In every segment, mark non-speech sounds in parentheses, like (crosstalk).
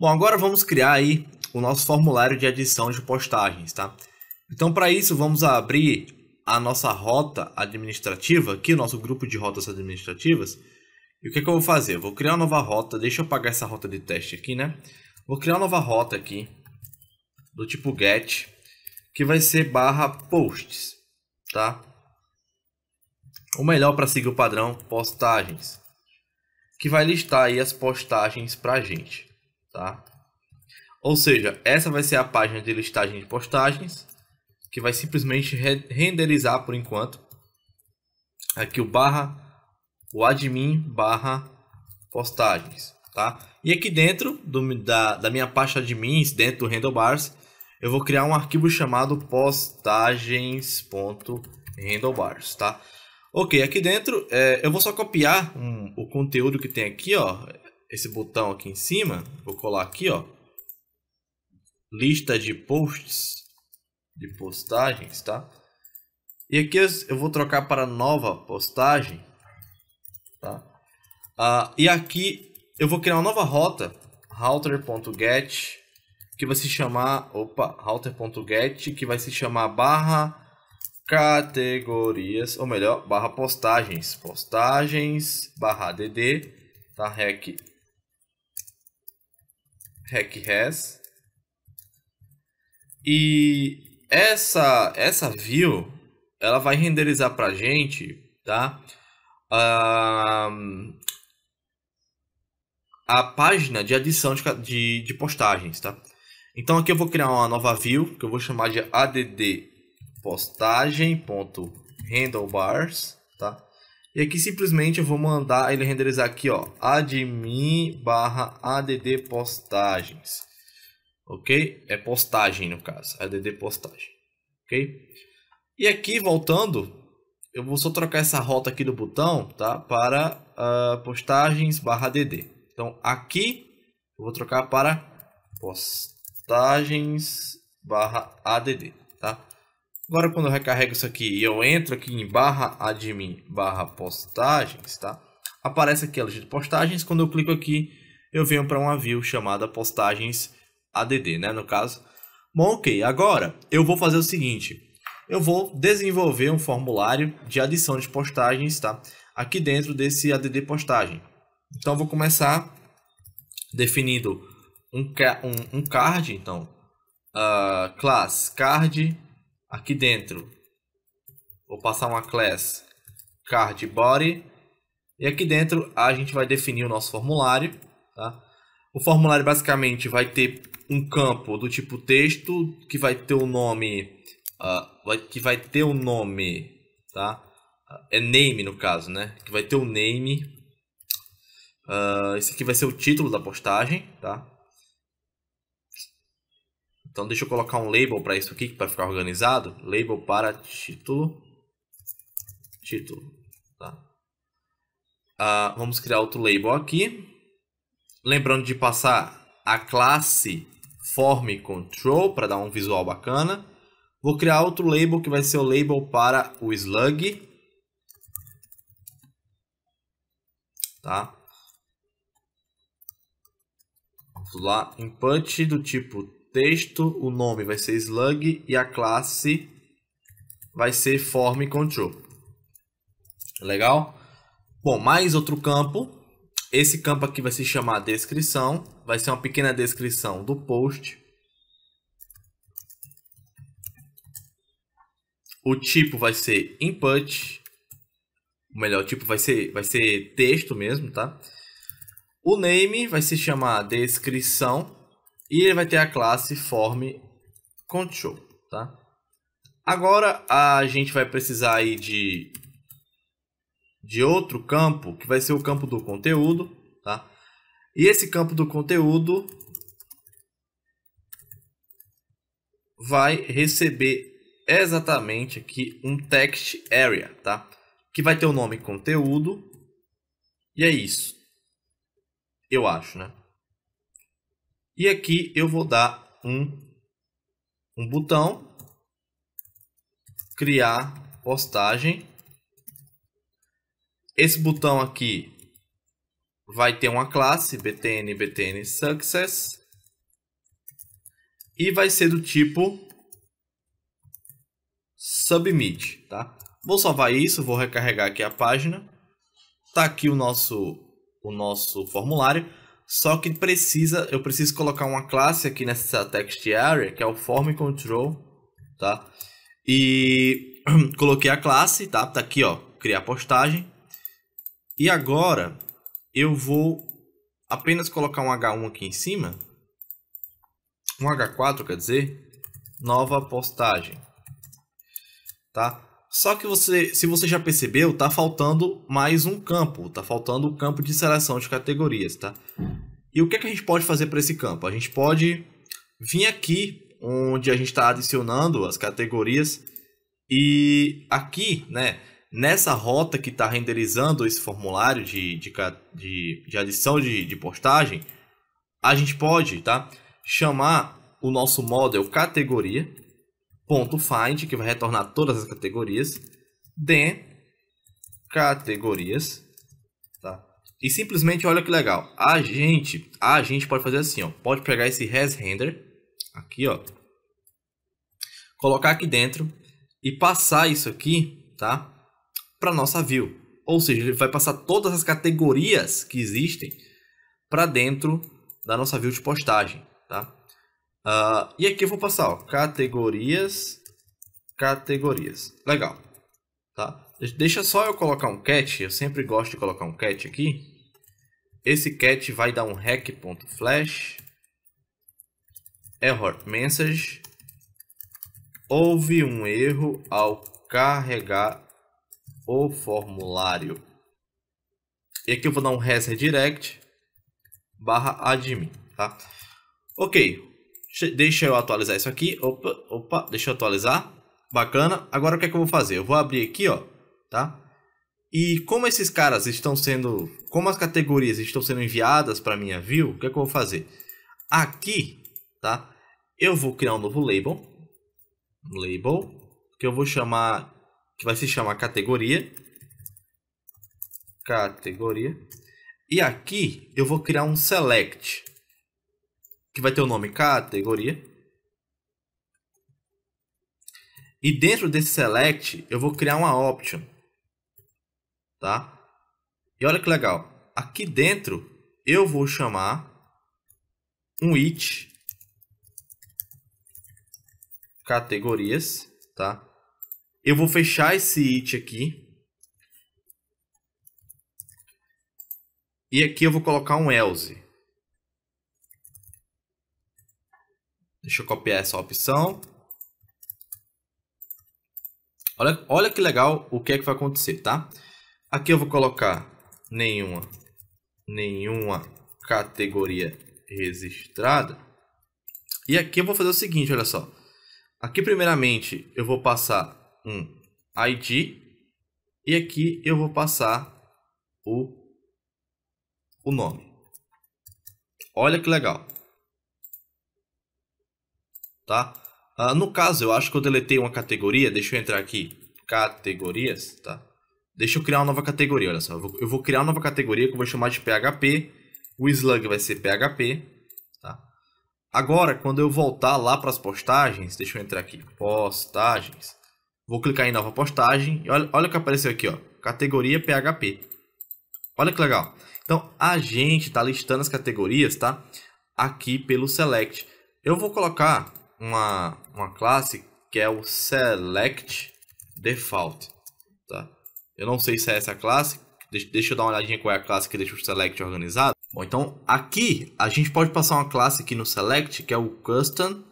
Bom, agora vamos criar aí o nosso formulário de adição de postagens, tá? Então, para isso, vamos abrir a nossa rota administrativa, aqui o nosso grupo de rotas administrativas. E o que, é que eu vou fazer? Eu vou criar uma nova rota, deixa eu apagar essa rota de teste aqui, né? Vou criar uma nova rota aqui, do tipo get, que vai ser barra posts, tá? Ou melhor, para seguir o padrão, postagens. Que vai listar aí as postagens para a gente. Tá? Ou seja, essa vai ser a página de listagem de postagens, que vai simplesmente renderizar por enquanto. Aqui o barra, o admin barra postagens, tá? E aqui dentro do, da, da minha pasta admins, dentro do handlebars, eu vou criar um arquivo chamado postagens.handlebars, tá? Ok, aqui dentro é, eu vou só copiar um, o conteúdo que tem aqui, ó esse botão aqui em cima, vou colar aqui, ó. Lista de posts, de postagens, tá? E aqui eu vou trocar para nova postagem, tá? Ah, e aqui eu vou criar uma nova rota, router.get, que vai se chamar, opa, router.get, que vai se chamar barra categorias, ou melhor, barra postagens, postagens, barra dd, tá, rec hack has. E essa, essa view, ela vai renderizar para gente, tá? Um, a página de adição de, de, de, postagens, tá? Então aqui eu vou criar uma nova view, que eu vou chamar de add handlebars tá? E aqui simplesmente eu vou mandar ele renderizar aqui, ó, admin barra add postagens, ok? É postagem no caso, add postagem, ok? E aqui voltando, eu vou só trocar essa rota aqui do botão, tá? Para uh, postagens barra add. Então aqui eu vou trocar para postagens barra add, tá? Agora quando eu recarrego isso aqui e eu entro aqui em barra admin, barra postagens, tá? Aparece aqui a lista de postagens, quando eu clico aqui eu venho para uma view chamada postagens add, né, no caso. Bom, ok, agora eu vou fazer o seguinte, eu vou desenvolver um formulário de adição de postagens, tá? Aqui dentro desse add postagem. Então eu vou começar definindo um, um, um card, então, uh, class card aqui dentro vou passar uma class card body e aqui dentro a gente vai definir o nosso formulário tá? o formulário basicamente vai ter um campo do tipo texto que vai ter o um nome uh, que vai ter o um nome tá ah, é name no caso né que vai ter o um name uh, esse aqui vai ser o título da postagem tá então deixa eu colocar um label para isso aqui para ficar organizado. Label para título. Título. Tá? Ah, vamos criar outro label aqui. Lembrando de passar a classe form control para dar um visual bacana. Vou criar outro label que vai ser o label para o slug. Tá? Vamos lá, input do tipo texto, o nome vai ser slug e a classe vai ser form control. Legal? Bom, mais outro campo. Esse campo aqui vai se chamar descrição. Vai ser uma pequena descrição do post. O tipo vai ser input. O melhor tipo vai ser, vai ser texto mesmo, tá? O name vai se chamar descrição. E ele vai ter a classe form control, tá? Agora a gente vai precisar aí de de outro campo, que vai ser o campo do conteúdo, tá? E esse campo do conteúdo vai receber exatamente aqui um text area, tá? Que vai ter o nome conteúdo. E é isso. Eu acho, né? E aqui eu vou dar um, um botão, criar postagem. Esse botão aqui vai ter uma classe btn btn success e vai ser do tipo submit, tá? Vou salvar isso, vou recarregar aqui a página. Tá aqui o nosso o nosso formulário. Só que precisa, eu preciso colocar uma classe aqui nessa text area, que é o form control, tá? E (clears throat) coloquei a classe, tá? Tá aqui, ó, criar postagem. E agora eu vou apenas colocar um H1 aqui em cima. Um H4, quer dizer, nova postagem. Tá? Só que você, se você já percebeu, tá faltando mais um campo, tá faltando o um campo de seleção de categorias, tá? E o que, é que a gente pode fazer para esse campo? A gente pode vir aqui onde a gente está adicionando as categorias e aqui, né, nessa rota que está renderizando esse formulário de, de, de, de adição de, de postagem, a gente pode, tá, chamar o nosso model categoria .find, que vai retornar todas as categorias, de categorias, tá? E simplesmente olha que legal. A gente, a gente pode fazer assim, ó. Pode pegar esse res render aqui, ó. Colocar aqui dentro e passar isso aqui, tá? Para nossa view. Ou seja, ele vai passar todas as categorias que existem para dentro da nossa view de postagem, tá? Uh, e aqui eu vou passar, ó, categorias, categorias. Legal, tá? Deixa só eu colocar um cat, eu sempre gosto de colocar um cat aqui. Esse cat vai dar um hack.flash, error message, houve um erro ao carregar o formulário. E aqui eu vou dar um res redirect barra admin, tá? Ok, Deixa eu atualizar isso aqui. Opa, opa, deixa eu atualizar. Bacana. Agora o que é que eu vou fazer? Eu vou abrir aqui, ó, tá? E como esses caras estão sendo, como as categorias estão sendo enviadas para minha view, o que é que eu vou fazer? Aqui, tá? Eu vou criar um novo label, label, que eu vou chamar, que vai se chamar categoria, categoria. E aqui eu vou criar um select, que vai ter o nome categoria. E dentro desse select, eu vou criar uma option. Tá? E olha que legal. Aqui dentro, eu vou chamar um it categorias, tá? Eu vou fechar esse it aqui. E aqui eu vou colocar um else. Deixa eu copiar essa opção. Olha, olha que legal o que é que vai acontecer, tá? Aqui eu vou colocar nenhuma, nenhuma categoria registrada. E aqui eu vou fazer o seguinte, olha só. Aqui primeiramente eu vou passar um ID e aqui eu vou passar o, o nome. Olha que legal tá? Uh, no caso, eu acho que eu deletei uma categoria, deixa eu entrar aqui, categorias, tá? Deixa eu criar uma nova categoria, olha só, eu vou, eu vou criar uma nova categoria que eu vou chamar de PHP, o slug vai ser PHP, tá? Agora, quando eu voltar lá para as postagens, deixa eu entrar aqui, postagens, vou clicar em nova postagem, e olha, olha o que apareceu aqui, ó, categoria PHP. Olha que legal. Então, a gente está listando as categorias, tá? Aqui pelo select. Eu vou colocar uma, uma classe que é o select default, tá? Eu não sei se é essa classe, deixa, deixa eu dar uma olhadinha qual é a classe que deixa o select organizado. Bom, então aqui a gente pode passar uma classe aqui no select, que é o custom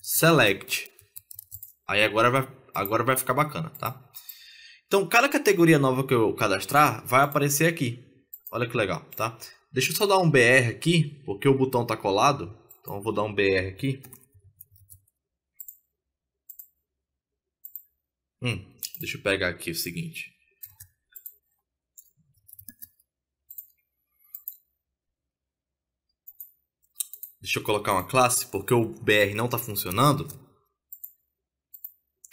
select. Aí agora vai, agora vai ficar bacana, tá? Então cada categoria nova que eu cadastrar vai aparecer aqui. Olha que legal, tá? Deixa eu só dar um BR aqui, porque o botão está colado. Então eu vou dar um BR aqui. Hum, deixa eu pegar aqui o seguinte. Deixa eu colocar uma classe, porque o BR não está funcionando.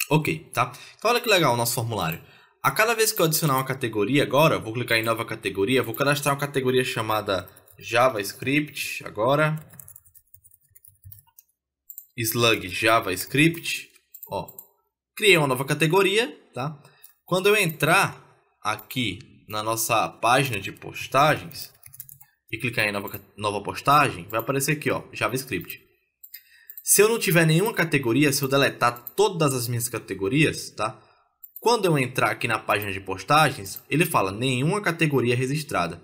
Ok, tá? Então olha que legal o nosso formulário. A cada vez que eu adicionar uma categoria agora, vou clicar em nova categoria, vou cadastrar uma categoria chamada JavaScript agora slug javascript, ó, criei uma nova categoria, tá? Quando eu entrar aqui na nossa página de postagens e clicar em nova, nova postagem, vai aparecer aqui, ó, javascript. Se eu não tiver nenhuma categoria, se eu deletar todas as minhas categorias, tá? Quando eu entrar aqui na página de postagens, ele fala nenhuma categoria registrada.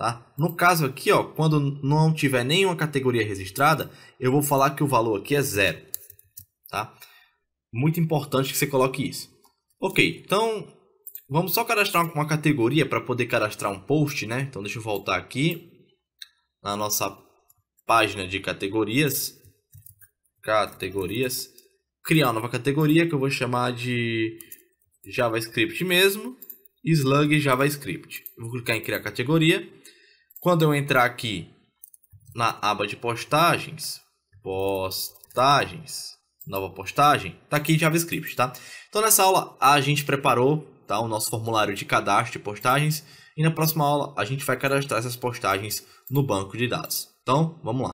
Tá? No caso aqui, ó, quando não tiver nenhuma categoria registrada, eu vou falar que o valor aqui é zero. Tá? Muito importante que você coloque isso. Ok, então vamos só cadastrar uma categoria para poder cadastrar um post, né? Então deixa eu voltar aqui na nossa página de categorias. Categorias. Criar uma nova categoria que eu vou chamar de JavaScript mesmo. Slug JavaScript. vou clicar em criar categoria. Quando eu entrar aqui na aba de postagens, postagens, nova postagem, tá aqui JavaScript, tá? Então nessa aula a gente preparou tá, o nosso formulário de cadastro de postagens e na próxima aula a gente vai cadastrar essas postagens no banco de dados. Então, vamos lá.